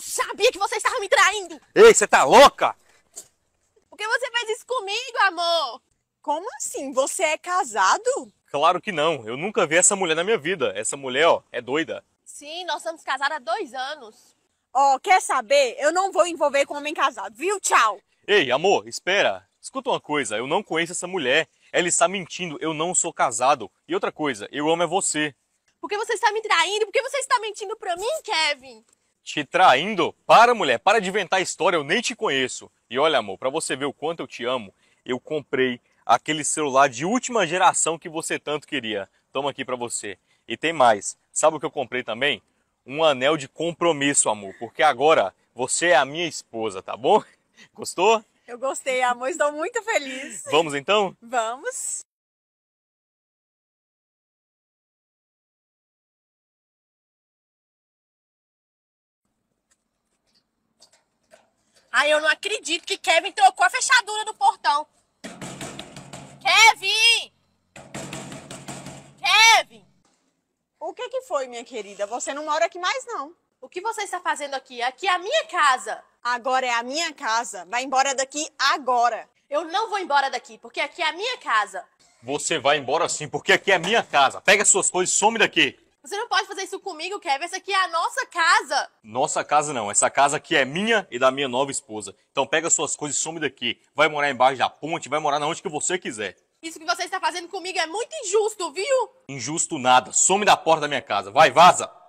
Eu sabia que você estava me traindo! Ei, você tá louca? Por que você fez isso comigo, amor? Como assim? Você é casado? Claro que não. Eu nunca vi essa mulher na minha vida. Essa mulher, ó, é doida. Sim, nós estamos casados há dois anos. Ó, oh, quer saber? Eu não vou envolver com homem casado, viu? Tchau! Ei, amor, espera. Escuta uma coisa, eu não conheço essa mulher. Ela está mentindo, eu não sou casado. E outra coisa, eu amo é você. Por que você está me traindo? Por que você está mentindo pra mim, Kevin? te traindo? Para, mulher, para de inventar história, eu nem te conheço. E olha, amor, para você ver o quanto eu te amo, eu comprei aquele celular de última geração que você tanto queria. Toma aqui para você. E tem mais. Sabe o que eu comprei também? Um anel de compromisso, amor, porque agora você é a minha esposa, tá bom? Gostou? Eu gostei, amor, estou muito feliz. Vamos então? Vamos. Aí eu não acredito que Kevin trocou a fechadura do portão. Kevin! Kevin! O que que foi, minha querida? Você não mora aqui mais, não. O que você está fazendo aqui? Aqui é a minha casa. Agora é a minha casa. Vai embora daqui agora. Eu não vou embora daqui, porque aqui é a minha casa. Você vai embora sim, porque aqui é a minha casa. Pega suas coisas e some daqui. Você não pode fazer isso comigo, Kevin. Essa aqui é a nossa casa. Nossa casa não. Essa casa aqui é minha e da minha nova esposa. Então pega suas coisas e some daqui. Vai morar embaixo da ponte, vai morar na onde que você quiser. Isso que você está fazendo comigo é muito injusto, viu? Injusto nada. Some da porta da minha casa. Vai, vaza.